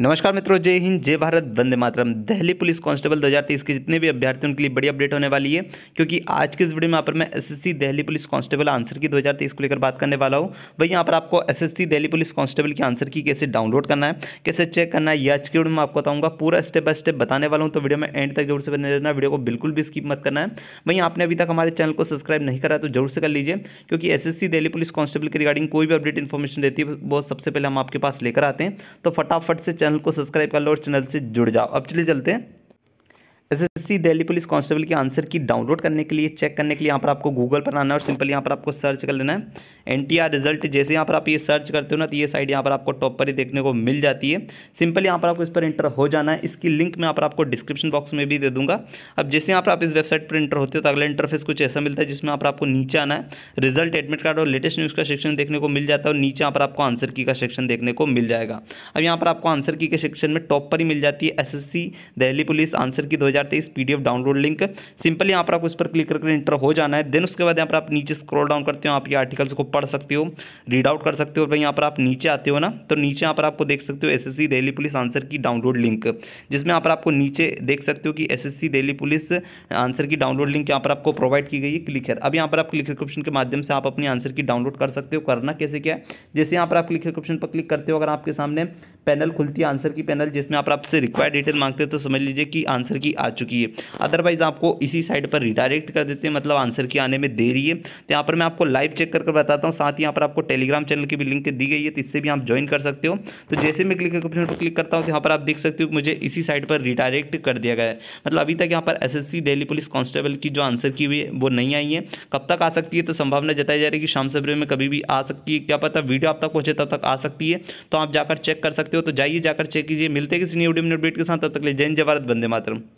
नमस्कार मित्रों जय हिंद जय भारत वंदे मातरम दिल्ली पुलिस कांस्टेबल 2023 के जितने भी अभ्यर्थियों के लिए बड़ी अपडेट होने वाली है क्योंकि आज के इस वीडियो में यहाँ पर मैं SSC Delhi police constable answer key 2023 को लेकर बात करने वाला हूँ वही यहाँ पर आपको एसएससी दिल्ली पुलिस कांस्टेबल की आंसर की कैसे डाउनलोड करना है कैसे चेक करना है यह आज की वीडियो में आपको बताऊँगा पूरा स्टेप बाय स्टेप बताने वाला हूँ तो वीडियो में एंड तक जरूर से बने रहना वीडियो को बिल्कुल भी स्किप मत करना है वहीं आपने अभी तक हमारे चैनल को सब्सक्राइब नहीं करा तो जरूर से कर लीजिए क्योंकि एस दिल्ली पुलिस कांस्टेबल की रिगार्डिंग कोई भी अपडेट इन्फॉर्मेशन रहती है वो सबसे पहले हम आपके पास लेकर आते हैं तो फटाफट से चैनल को सब्सक्राइब कर लो और चैनल से जुड़ जाओ अब चलिए चलते हैं ऐसे एसएससी दिल्ली पुलिस कांस्टेबल की आंसर की डाउनलोड करने के लिए चेक करने के लिए यहाँ पर आपको गूगल पर आना है और सिंपल यहाँ पर आपको सर्च कर लेना है एन रिजल्ट जैसे यहाँ पर आप ये सर्च करते हो ना तो ये साइड यहाँ पर आपको टॉप पर ही देखने को मिल जाती है सिंपल यहाँ पर आपको इस पर इंटर हो जाना है इसकी लिंक मैं यहाँ पर आपको डिस्क्रिप्शन बॉक्स में भी दे दूँगा अब जैसे यहाँ पर आप इस वेबसाइट पर इंटर होते हो तो अगला इंटरफेस कुछ ऐसा मिलता है जिसमें यहाँ पर आपको नीचे आना है रिजल्ट एडमिट कार्ड और लेटेस्ट न्यूज़ का सेक्शन देखने को मिल जाता है और नीचे यहाँ पर आपको आंसर की का सेक्शन देखने को मिल जाएगा अब यहाँ पर आपको आंसर की के सेक्शन में टॉप पर ही मिल जाती है S Delhi police answer key 2023 PDF download link simply यहाँ पर आपको इस पर क्लिक करके इंटर हो जाना है देन उसके बाद यहाँ पर आप नीचे स्क्रॉल डाउन करते हो आप ये आर्टिकल्स को पढ़ सकते हो रीड आउट कर सकते हो भाई यहाँ पर आप नीचे आते हो ना तो नीचे यहाँ पर आपको देख सकते हो C Delhi police answer key download link जिसमें यहाँ पर आपको नीचे देख सकते हो कि C Delhi police answer key download link यहाँ पर आपको प्रोवाइड की गई है क्लिक है अब यहाँ पर आप क्लिक ऑप्शन के माध्यम से आप अपनी आंसर की डाउनलोड कर सकते हो करना कैसे क्या है जैसे यहाँ पर आप क्लिक ऑप्शन पर क्लिक करते हो अगर आपके सामने पैनल खुलती है आंसर की पैनल जिसमें आप आपसे रिक्वायर्ड डिटेल मांगते हैं तो समझ लीजिए कि आंसर की आ चुकी है अदरवाइज आपको इसी साइड पर रिडायरेक्ट कर देते हैं मतलब आंसर की आने में देरी है तो यहाँ पर मैं आपको लाइव चेक करके बताता हूँ साथ ही यहाँ पर आपको टेलीग्राम चैनल की भी लिंक दी गई है तो इससे भी आप ज्वाइन कर सकते हो तो जैसे मैं क्लिक ऑप्शन पर क्लिक करता हूँ तो यहाँ पर आप देख सकते हो मुझे इसी साइड पर रिडायरेक्ट कर दिया गया है मतलब अभी तक यहाँ पर एस एस पुलिस कॉन्स्टेबल की जो आंसर की हुई है वो नहीं आई है कब तक आ सकती है तो संभावना जताई जा रही है कि शाम सब्रे में कभी भी आ सकती है क्या पता वीडियो आप तक पहुँचे तब तक आ सकती है तो आप जाकर चेक कर सकते हो हो तो जाइए जाकर चेक कीजिए मिलते किसी न्यू वीडियो अपडेट के साथ तब तक ले जैन भारत बंदे मातरम